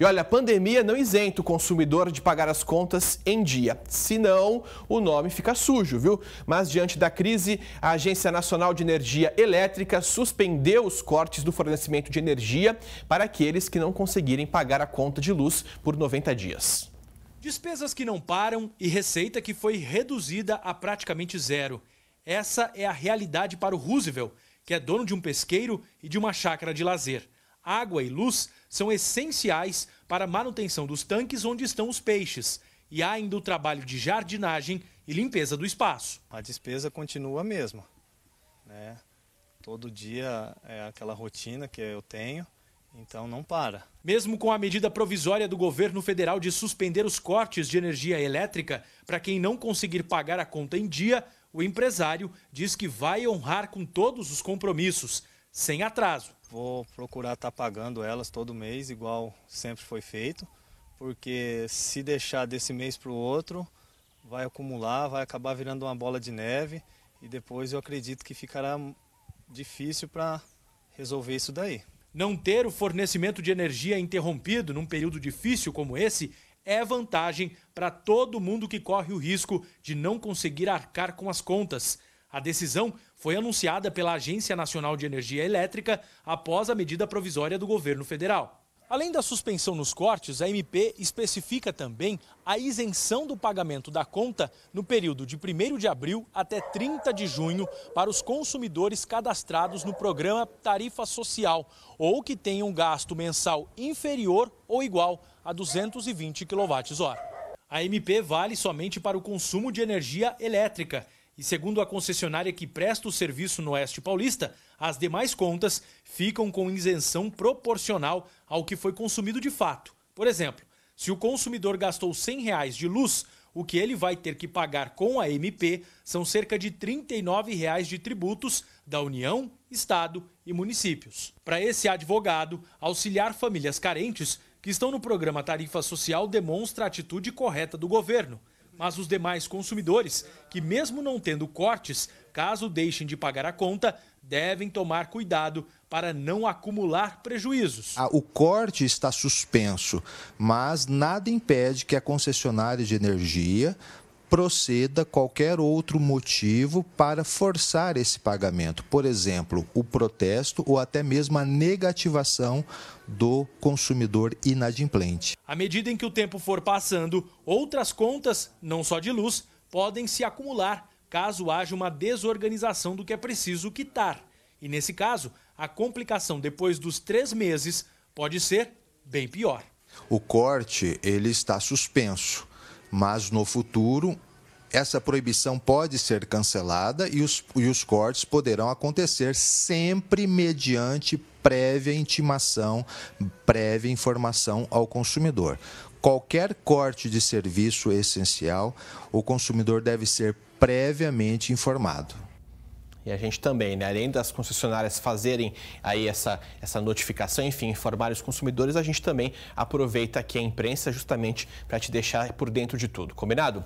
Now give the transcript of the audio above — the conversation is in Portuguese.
E olha, a pandemia não isenta o consumidor de pagar as contas em dia, senão o nome fica sujo, viu? Mas diante da crise, a Agência Nacional de Energia Elétrica suspendeu os cortes do fornecimento de energia para aqueles que não conseguirem pagar a conta de luz por 90 dias. Despesas que não param e receita que foi reduzida a praticamente zero. Essa é a realidade para o Roosevelt, que é dono de um pesqueiro e de uma chácara de lazer água e luz são essenciais para a manutenção dos tanques onde estão os peixes. E há ainda o trabalho de jardinagem e limpeza do espaço. A despesa continua a mesma. Né? Todo dia é aquela rotina que eu tenho, então não para. Mesmo com a medida provisória do governo federal de suspender os cortes de energia elétrica para quem não conseguir pagar a conta em dia, o empresário diz que vai honrar com todos os compromissos sem atraso. Vou procurar estar tá pagando elas todo mês, igual sempre foi feito, porque se deixar desse mês para o outro, vai acumular, vai acabar virando uma bola de neve e depois eu acredito que ficará difícil para resolver isso daí. Não ter o fornecimento de energia interrompido num período difícil como esse é vantagem para todo mundo que corre o risco de não conseguir arcar com as contas. A decisão foi anunciada pela Agência Nacional de Energia Elétrica após a medida provisória do governo federal. Além da suspensão nos cortes, a MP especifica também a isenção do pagamento da conta no período de 1 de abril até 30 de junho para os consumidores cadastrados no programa Tarifa Social ou que tenham um gasto mensal inferior ou igual a 220 kWh. A MP vale somente para o consumo de energia elétrica e, segundo a concessionária que presta o serviço no Oeste Paulista, as demais contas ficam com isenção proporcional ao que foi consumido de fato. Por exemplo, se o consumidor gastou R$ 100 reais de luz, o que ele vai ter que pagar com a MP são cerca de R$ 39 reais de tributos da União, Estado e municípios. Para esse advogado, auxiliar famílias carentes que estão no programa Tarifa Social demonstra a atitude correta do governo mas os demais consumidores, que mesmo não tendo cortes, caso deixem de pagar a conta, devem tomar cuidado para não acumular prejuízos. Ah, o corte está suspenso, mas nada impede que a concessionária de energia proceda qualquer outro motivo para forçar esse pagamento, por exemplo, o protesto ou até mesmo a negativação do consumidor inadimplente. À medida em que o tempo for passando, outras contas, não só de luz, podem se acumular caso haja uma desorganização do que é preciso quitar. E nesse caso, a complicação depois dos três meses pode ser bem pior. O corte ele está suspenso mas no futuro essa proibição pode ser cancelada e os, e os cortes poderão acontecer sempre mediante prévia intimação, prévia informação ao consumidor. Qualquer corte de serviço essencial, o consumidor deve ser previamente informado e a gente também, né? Além das concessionárias fazerem aí essa, essa notificação, enfim, informar os consumidores, a gente também aproveita aqui a imprensa justamente para te deixar por dentro de tudo, combinado?